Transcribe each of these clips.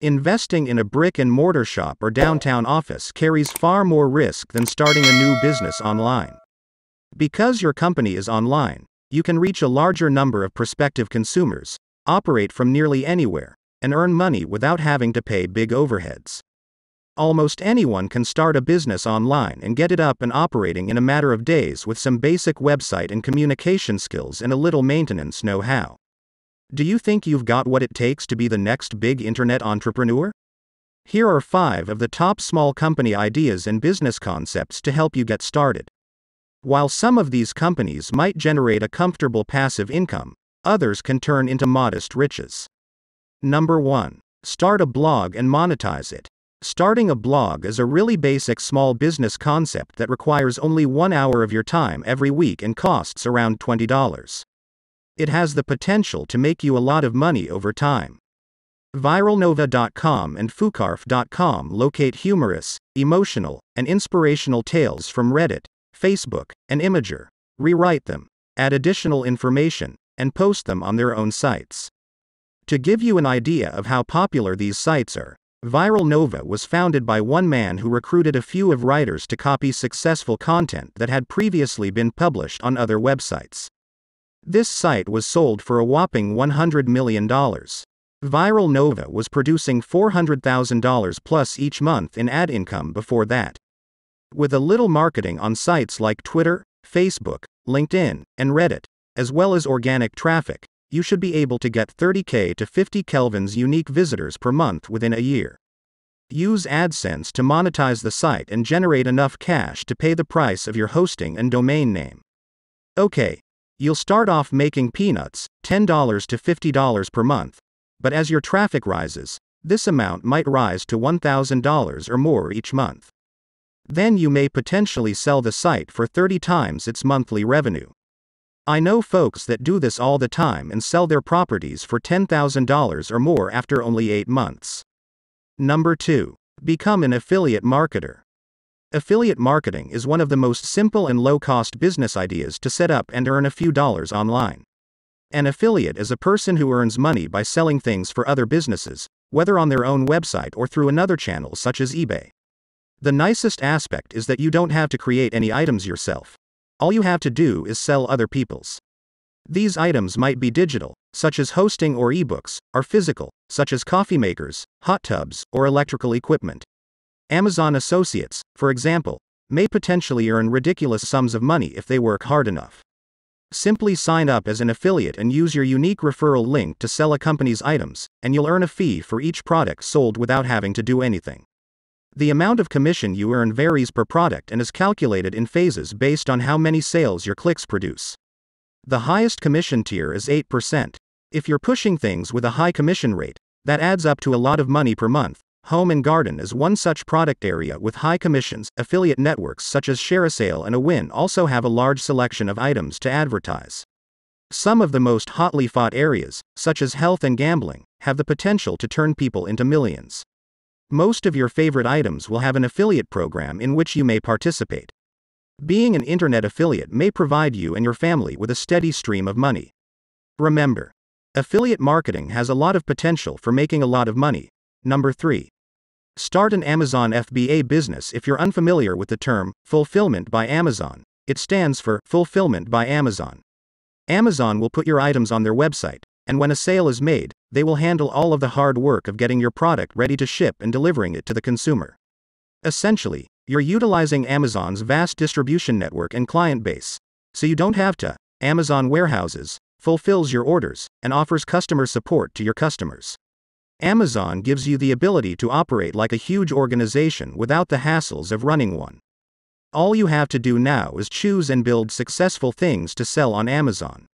Investing in a brick and mortar shop or downtown office carries far more risk than starting a new business online. Because your company is online, you can reach a larger number of prospective consumers, operate from nearly anywhere, and earn money without having to pay big overheads. Almost anyone can start a business online and get it up and operating in a matter of days with some basic website and communication skills and a little maintenance know how. Do you think you've got what it takes to be the next big internet entrepreneur? Here are five of the top small company ideas and business concepts to help you get started. While some of these companies might generate a comfortable passive income, others can turn into modest riches. Number 1. Start a blog and monetize it. Starting a blog is a really basic small business concept that requires only one hour of your time every week and costs around $20 it has the potential to make you a lot of money over time. ViralNova.com and Fukarf.com locate humorous, emotional, and inspirational tales from Reddit, Facebook, and Imager, rewrite them, add additional information, and post them on their own sites. To give you an idea of how popular these sites are, Viral Nova was founded by one man who recruited a few of writers to copy successful content that had previously been published on other websites. This site was sold for a whopping $100 million. Viral Nova was producing $400,000 plus each month in ad income before that. With a little marketing on sites like Twitter, Facebook, LinkedIn, and Reddit, as well as organic traffic, you should be able to get 30k to 50 kelvins unique visitors per month within a year. Use AdSense to monetize the site and generate enough cash to pay the price of your hosting and domain name. Okay, You'll start off making peanuts, $10 to $50 per month. But as your traffic rises, this amount might rise to $1,000 or more each month. Then you may potentially sell the site for 30 times its monthly revenue. I know folks that do this all the time and sell their properties for $10,000 or more after only 8 months. Number 2. Become an affiliate marketer. Affiliate marketing is one of the most simple and low-cost business ideas to set up and earn a few dollars online. An affiliate is a person who earns money by selling things for other businesses, whether on their own website or through another channel such as eBay. The nicest aspect is that you don't have to create any items yourself. All you have to do is sell other people's. These items might be digital, such as hosting or ebooks, or physical, such as coffee makers, hot tubs, or electrical equipment. Amazon associates, for example, may potentially earn ridiculous sums of money if they work hard enough. Simply sign up as an affiliate and use your unique referral link to sell a company's items, and you'll earn a fee for each product sold without having to do anything. The amount of commission you earn varies per product and is calculated in phases based on how many sales your clicks produce. The highest commission tier is 8%. If you're pushing things with a high commission rate, that adds up to a lot of money per month, Home and garden is one such product area with high commissions. Affiliate networks such as ShareAsale and Awin also have a large selection of items to advertise. Some of the most hotly fought areas, such as health and gambling, have the potential to turn people into millions. Most of your favorite items will have an affiliate program in which you may participate. Being an internet affiliate may provide you and your family with a steady stream of money. Remember, affiliate marketing has a lot of potential for making a lot of money, Number 3. Start an Amazon FBA business if you're unfamiliar with the term, fulfillment by Amazon. It stands for Fulfillment by Amazon. Amazon will put your items on their website, and when a sale is made, they will handle all of the hard work of getting your product ready to ship and delivering it to the consumer. Essentially, you're utilizing Amazon's vast distribution network and client base, so you don't have to. Amazon warehouses, fulfills your orders, and offers customer support to your customers. Amazon gives you the ability to operate like a huge organization without the hassles of running one. All you have to do now is choose and build successful things to sell on Amazon.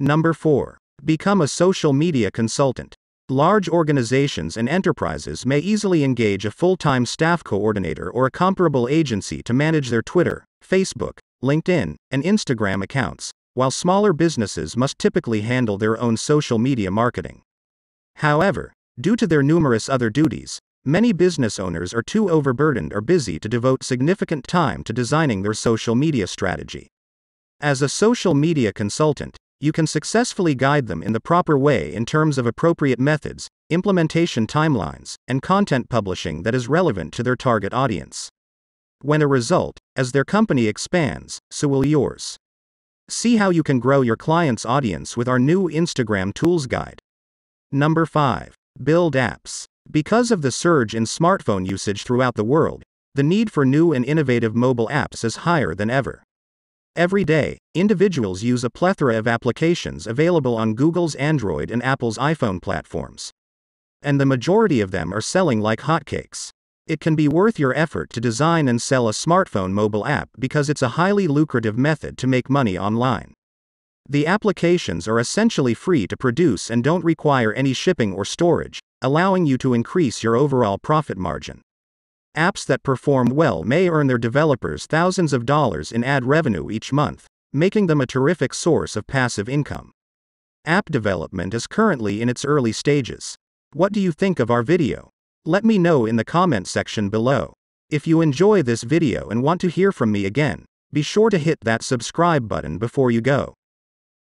Number 4. Become a social media consultant. Large organizations and enterprises may easily engage a full time staff coordinator or a comparable agency to manage their Twitter, Facebook, LinkedIn, and Instagram accounts, while smaller businesses must typically handle their own social media marketing. However, Due to their numerous other duties, many business owners are too overburdened or busy to devote significant time to designing their social media strategy. As a social media consultant, you can successfully guide them in the proper way in terms of appropriate methods, implementation timelines, and content publishing that is relevant to their target audience. When a result, as their company expands, so will yours. See how you can grow your client's audience with our new Instagram Tools Guide. Number 5. Build apps. Because of the surge in smartphone usage throughout the world, the need for new and innovative mobile apps is higher than ever. Every day, individuals use a plethora of applications available on Google's Android and Apple's iPhone platforms. And the majority of them are selling like hotcakes. It can be worth your effort to design and sell a smartphone mobile app because it's a highly lucrative method to make money online. The applications are essentially free to produce and don't require any shipping or storage, allowing you to increase your overall profit margin. Apps that perform well may earn their developers thousands of dollars in ad revenue each month, making them a terrific source of passive income. App development is currently in its early stages. What do you think of our video? Let me know in the comment section below. If you enjoy this video and want to hear from me again, be sure to hit that subscribe button before you go.